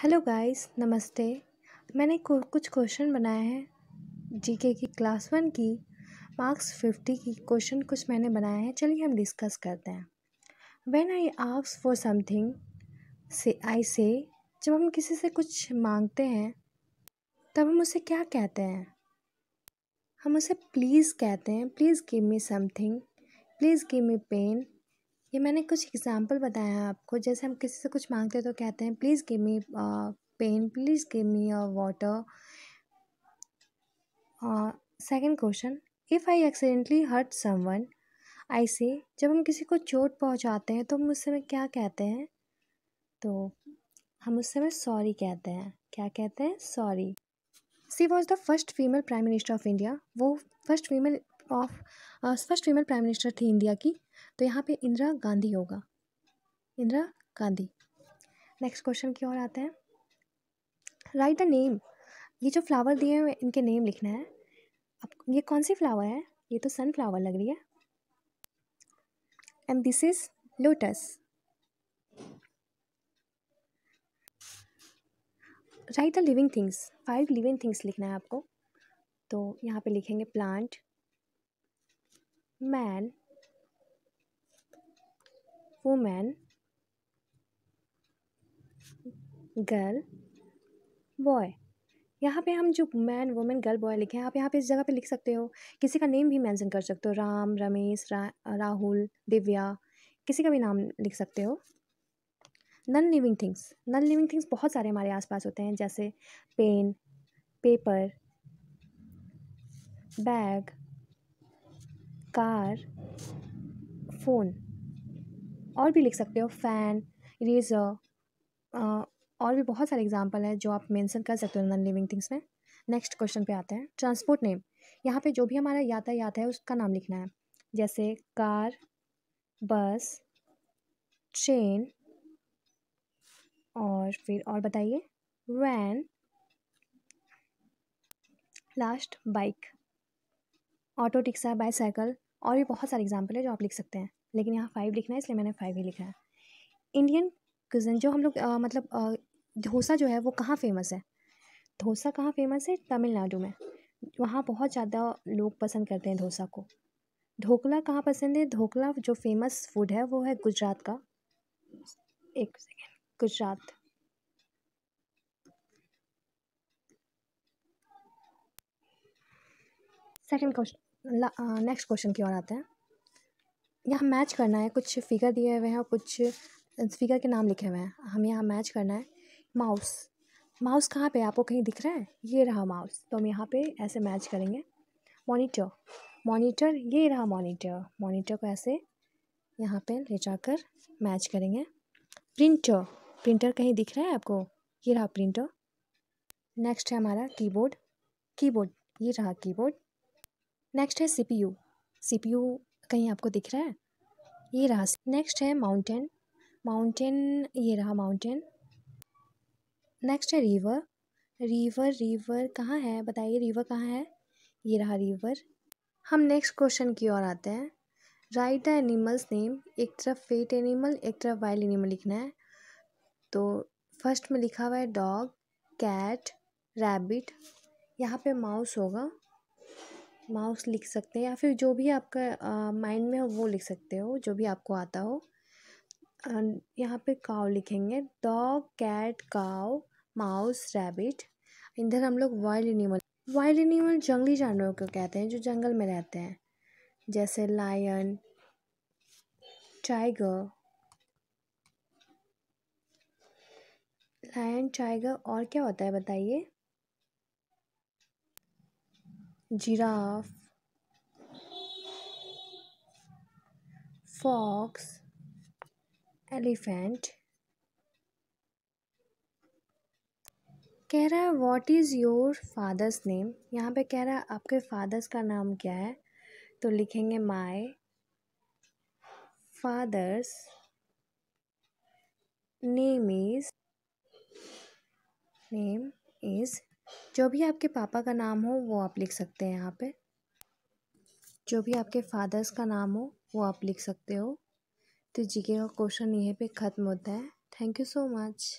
hello guys नमस्ते मैंने कुछ क्वेश्चन बनाए हैं जीके की क्लास वन की मार्क्स फिफ्टी की क्वेश्चन कुछ मैंने बनाए हैं चलिए हम डिस्कस करते हैं when I ask for something say I say जब हम किसी से कुछ मांगते हैं तब हम उसे क्या कहते हैं हम उसे प्लीज़ कहते हैं please give me something please give me pen ये मैंने कुछ एग्ज़ाम्पल बताया है आपको जैसे हम किसी से कुछ मांगते हैं तो कहते हैं please give me pen please give me a water second question if I accidentally hurt someone I say जब हम किसी को चोट पहुंचाते हैं तो हम उस समय क्या कहते हैं तो हम उस समय सॉरी कहते हैं क्या कहते हैं sorry she was the first female prime minister of India वो first female of first female prime minister थी इंडिया की तो यहाँ पे इंदिरा गांधी होगा इंदिरा गांधी नेक्स्ट क्वेश्चन की ओर आते हैं राइट द नेम ये जो फ्लावर दिए हुए इनके नेम लिखना है अब ये कौन सी फ्लावर है ये तो सन फ्लावर लग रही है and this is lotus right the living things five living things लिखना है आपको तो यहाँ पे लिखेंगे plant man woman girl boy यहाँ पे हम जो मैन वुमेन गर्ल बॉय लिखे हैं आप यहाँ पे इस जगह पे लिख सकते हो किसी का नेम भी मेंशन कर सकते हो राम रमेश रा, राहुल दिव्या किसी का भी नाम लिख सकते हो non living things non living things बहुत सारे हमारे आसपास होते हैं जैसे pen paper bag car phone और भी लिख सकते हो फ़ैन इरेज़र और भी बहुत सारे एग्जाम्पल हैं जो आप मेंशन कर सकते हो नॉन लिविंग थिंग्स में नेक्स्ट क्वेश्चन पे आते हैं ट्रांसपोर्ट नेम यहाँ पे जो भी हमारा यातायात है उसका नाम लिखना है जैसे कार बस ट्रेन और फिर और बताइए van last bike auto rickshaw bicycle और भी बहुत सारे एग्जाम्पल है जो आप लिख सकते हैं लेकिन यहाँ फाइव लिखना है इसलिए मैंने फाइव ही लिखा है इंडियन क्यूजन जो हम लोग मतलब डोसा जो है वो कहाँ फेमस है डोसा कहाँ फेमस है तमिलनाडु में वहाँ बहुत ज़्यादा लोग पसंद करते हैं डोसा को ढोकला कहाँ पसंद है ढोकला जो फेमस फूड है वो है गुजरात का एक second Gujarat second question next question की ओर आते हैं यहाँ मैच करना है कुछ फिगर दिए हुए हैं और कुछ फिगर के नाम लिखे हुए हैं हमें यहाँ मैच करना है माउस माउस कहाँ पे आपको कहीं दिख रहा है ये रहा माउस तो हम यहाँ पे ऐसे मैच करेंगे मॉनिटर मॉनिटर ये रहा मॉनिटर मॉनिटर को ऐसे यहाँ पे ले जाकर मैच करेंगे प्रिंटर प्रिंटर कहीं दिख रहा है आपको ये रहा प्रिंटर नेक्स्ट है हमारा कीबोर्ड कीबोर्ड ये रहा कीबोर्ड नेक्स्ट है सीपीयू सीपीयू कहीं आपको दिख रहा है ये रहा नेक्स्ट है माउंटेन माउंटेन ये रहा माउंटेन नेक्स्ट है रिवर रिवर रिवर कहाँ है बताइए रिवर कहाँ है ये रहा रिवर हम नेक्स्ट क्वेश्चन की ओर आते हैं राइट द एनिमल्स नेम एक तरफ फेट एनिमल एक तरफ वाइल्ड एनिमल लिखना है तो फर्स्ट में लिखा हुआ है डॉग कैट रैबिट यहाँ पे माउस होगा माउस लिख सकते हैं या फिर जो भी आपका माइंड में हो वो लिख सकते हो जो भी आपको आता हो यहाँ पे काव लिखेंगे dog cat cow mouse rabbit इधर हम लोग वाइल्ड एनिमल वाइल्ड एनिमल जंगली जानवरों को कहते हैं जो जंगल में रहते हैं जैसे लायन टाइगर लायन टाइगर और क्या होता है बताइए जिराफ फॉक्स एलिफेंट कह रहा है what is your father's name यहाँ पे कह रहा है आपके फादर्स का नाम क्या है तो लिखेंगे my father's name is name is जो भी आपके पापा का नाम हो वो आप लिख सकते हैं यहाँ पे जो भी आपके फादर्स का नाम हो वो आप लिख सकते हो तो जीके का क्वेश्चन यहीं पे ख़त्म होता है थैंक यू सो मच